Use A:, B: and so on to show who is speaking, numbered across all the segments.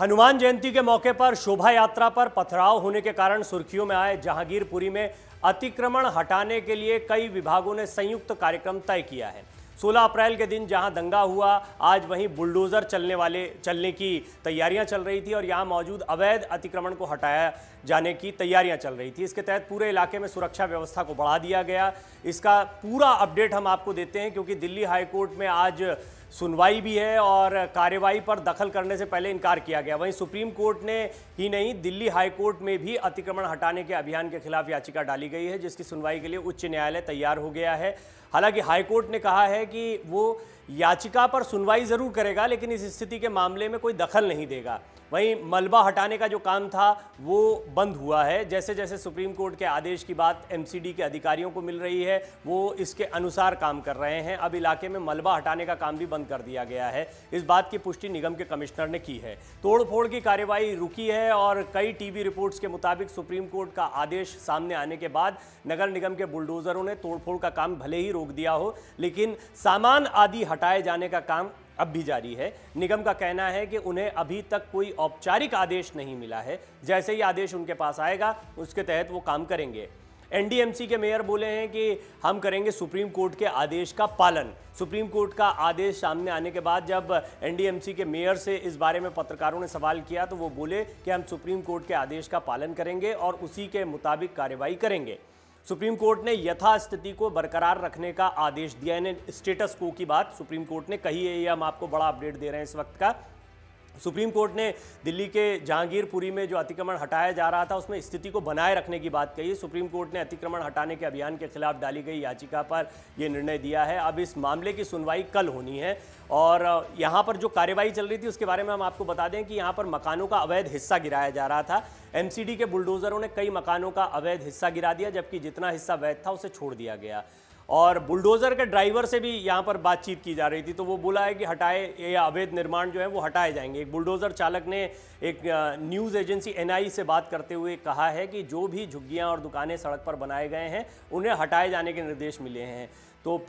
A: हनुमान जयंती के मौके पर शोभा यात्रा पर पथराव होने के कारण सुर्खियों में आए जहांगीरपुरी में अतिक्रमण हटाने के लिए कई विभागों ने संयुक्त कार्यक्रम तय किया है 16 अप्रैल के दिन जहां दंगा हुआ आज वहीं बुलडोजर चलने वाले चलने की तैयारियां चल रही थी और यहां मौजूद अवैध अतिक्रमण को हटाया जाने की तैयारियां चल रही थी इसके तहत पूरे इलाके में सुरक्षा व्यवस्था को बढ़ा दिया गया इसका पूरा अपडेट हम आपको देते हैं क्योंकि दिल्ली हाईकोर्ट में आज सुनवाई भी है और कार्यवाही पर दखल करने से पहले इनकार किया गया वहीं सुप्रीम कोर्ट ने ही नहीं दिल्ली हाई कोर्ट में भी अतिक्रमण हटाने के अभियान के खिलाफ याचिका डाली गई है जिसकी सुनवाई के लिए उच्च न्यायालय तैयार हो गया है हालांकि हाईकोर्ट ने कहा है कि वो याचिका पर सुनवाई ज़रूर करेगा लेकिन इस स्थिति के मामले में कोई दखल नहीं देगा वहीं मलबा हटाने का जो काम था वो बंद हुआ है जैसे जैसे सुप्रीम कोर्ट के आदेश की बात एमसीडी के अधिकारियों को मिल रही है वो इसके अनुसार काम कर रहे हैं अब इलाके में मलबा हटाने का काम भी बंद कर दिया गया है इस बात की पुष्टि निगम के कमिश्नर ने की है तोड़फोड़ की कार्यवाही रुकी है और कई टीवी रिपोर्ट्स के मुताबिक सुप्रीम कोर्ट का आदेश सामने आने के बाद नगर निगम के बुलडोजरों ने तोड़फोड़ का काम भले ही रोक दिया हो लेकिन सामान आदि हटाए जाने का काम अब भी जारी है निगम का कहना है कि उन्हें अभी तक कोई औपचारिक आदेश नहीं मिला है जैसे ही आदेश उनके पास आएगा उसके तहत वो काम करेंगे एनडीएमसी के मेयर बोले हैं कि हम करेंगे सुप्रीम कोर्ट के आदेश का पालन सुप्रीम कोर्ट का आदेश सामने आने के बाद जब एनडीएमसी के मेयर से इस बारे में पत्रकारों ने सवाल किया तो वो बोले कि हम सुप्रीम कोर्ट के आदेश का पालन करेंगे और उसी के मुताबिक कार्रवाई करेंगे सुप्रीम कोर्ट ने यथास्थिति को बरकरार रखने का आदेश दिया है स्टेटस को की बात सुप्रीम कोर्ट ने कही है ये हम आपको बड़ा अपडेट दे रहे हैं इस वक्त का सुप्रीम कोर्ट ने दिल्ली के जहांगीरपुरी में जो अतिक्रमण हटाया जा रहा था उसमें स्थिति को बनाए रखने की बात कही सुप्रीम कोर्ट ने अतिक्रमण हटाने के अभियान के खिलाफ डाली गई याचिका पर यह निर्णय दिया है अब इस मामले की सुनवाई कल होनी है और यहाँ पर जो कार्यवाही चल रही थी उसके बारे में हम आपको बता दें कि यहाँ पर मकानों का अवैध हिस्सा गिराया जा रहा था एम के बुलडोजरों ने कई मकानों का अवैध हिस्सा गिरा दिया जबकि जितना हिस्सा वैध था उसे छोड़ दिया गया और बुलडोज़र के ड्राइवर से भी यहाँ पर बातचीत की जा रही थी तो वो बोला है कि हटाए ये अवैध निर्माण जो है वो हटाए जाएंगे एक बुलडोज़र चालक ने एक न्यूज़ एजेंसी एनआई से बात करते हुए कहा है कि जो भी झुग्गियाँ और दुकानें सड़क पर बनाए गए हैं उन्हें हटाए जाने के निर्देश मिले हैं तो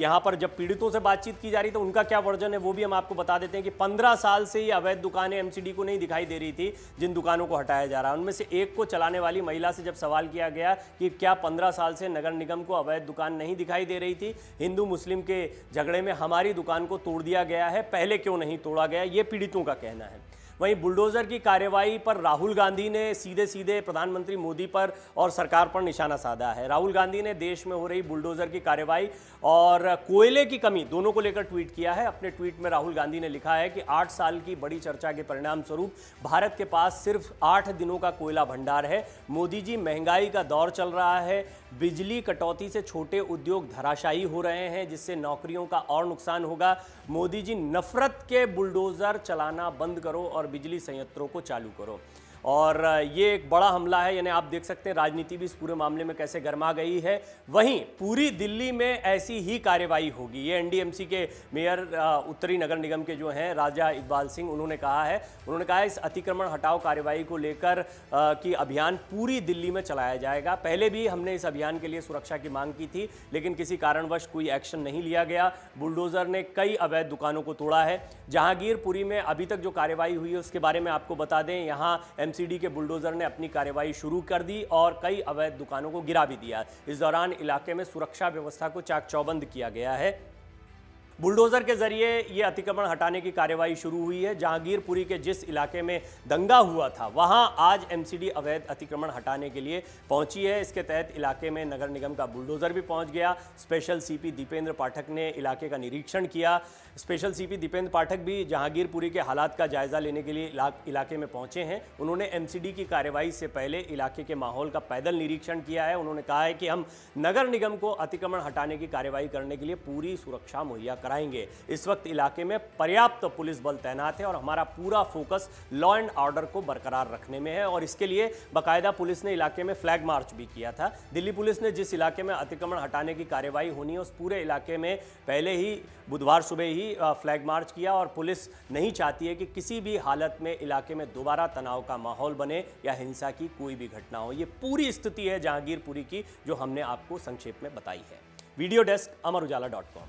A: यहाँ पर जब पीड़ितों से बातचीत की जा रही तो उनका क्या वर्जन है वो भी हम आपको बता देते हैं कि पंद्रह साल से ही अवैध दुकानें एमसीडी को नहीं दिखाई दे रही थी जिन दुकानों को हटाया जा रहा है उनमें से एक को चलाने वाली महिला से जब सवाल किया गया कि क्या पंद्रह साल से नगर निगम को अवैध दुकान नहीं दिखाई दे रही थी हिंदू मुस्लिम के झगड़े में हमारी दुकान को तोड़ दिया गया है पहले क्यों नहीं तोड़ा गया ये पीड़ितों का कहना है वहीं बुलडोज़र की कार्यवाही पर राहुल गांधी ने सीधे सीधे प्रधानमंत्री मोदी पर और सरकार पर निशाना साधा है राहुल गांधी ने देश में हो रही बुलडोज़र की कार्यवाही और कोयले की कमी दोनों को लेकर ट्वीट किया है अपने ट्वीट में राहुल गांधी ने लिखा है कि आठ साल की बड़ी चर्चा के परिणाम स्वरूप भारत के पास सिर्फ आठ दिनों का कोयला भंडार है मोदी जी महंगाई का दौर चल रहा है बिजली कटौती से छोटे उद्योग धराशायी हो रहे हैं जिससे नौकरियों का और नुकसान होगा मोदी जी नफरत के बुलडोज़र चलाना बंद करो और बिजली संयंत्रों को चालू करो और ये एक बड़ा हमला है यानी आप देख सकते हैं राजनीति भी इस पूरे मामले में कैसे गर्मा गई है वहीं पूरी दिल्ली में ऐसी ही कार्यवाही होगी ये एनडीएमसी के मेयर उत्तरी नगर निगम के जो हैं राजा इकबाल सिंह उन्होंने कहा है उन्होंने कहा इस अतिक्रमण हटाओ कार्रवाई को लेकर कि अभियान पूरी दिल्ली में चलाया जाएगा पहले भी हमने इस अभियान के लिए सुरक्षा की मांग की थी लेकिन किसी कारणवश कोई एक्शन नहीं लिया गया बुलडोजर ने कई अवैध दुकानों को तोड़ा है जहांगीरपुरी में अभी तक जो कार्यवाही हुई है उसके बारे में आपको बता दें यहाँ एमसीडी के बुलडोज़र ने अपनी कार्यवाही शुरू कर दी और कई अवैध दुकानों को गिरा भी दिया इस दौरान इलाके में सुरक्षा व्यवस्था को चाक चौबंद किया गया है बुलडोज़र के ज़रिए ये अतिक्रमण हटाने की कार्यवाही शुरू हुई है जहांगीरपुरी के जिस इलाके में दंगा हुआ था वहाँ आज एमसीडी अवैध अतिक्रमण हटाने के लिए पहुंची है इसके तहत इलाके में नगर निगम का बुलडोज़र भी पहुंच गया स्पेशल सीपी दीपेंद्र पाठक ने इलाके का निरीक्षण किया स्पेशल सीपी दीपेंद्र पाठक भी जहांगीरपुरी के हालात का जायज़ा लेने के लिए इलाके में पहुंचे हैं उन्होंने एम की कार्यवाही से पहले इलाके के माहौल का पैदल निरीक्षण किया है उन्होंने कहा है कि हम नगर निगम को अतिक्रमण हटाने की कार्यवाही करने के लिए पूरी सुरक्षा मुहैया कर कराएंगे इस वक्त इलाके में पर्याप्त पुलिस बल तैनात है और हमारा पूरा फोकस लॉ एंड ऑर्डर को बरकरार रखने में है और इसके लिए बाकायदा पुलिस ने इलाके में फ्लैग मार्च भी किया था दिल्ली पुलिस ने जिस इलाके में अतिक्रमण हटाने की कार्यवाही होनी है उस पूरे इलाके में पहले ही बुधवार सुबह ही फ्लैग मार्च किया और पुलिस नहीं चाहती है कि किसी भी हालत में इलाके में दोबारा तनाव का माहौल बने या हिंसा की कोई भी घटना हो ये पूरी स्थिति है जहांगीरपुरी की जो हमने आपको संक्षेप में बताई है video desk Amar Ujala dot com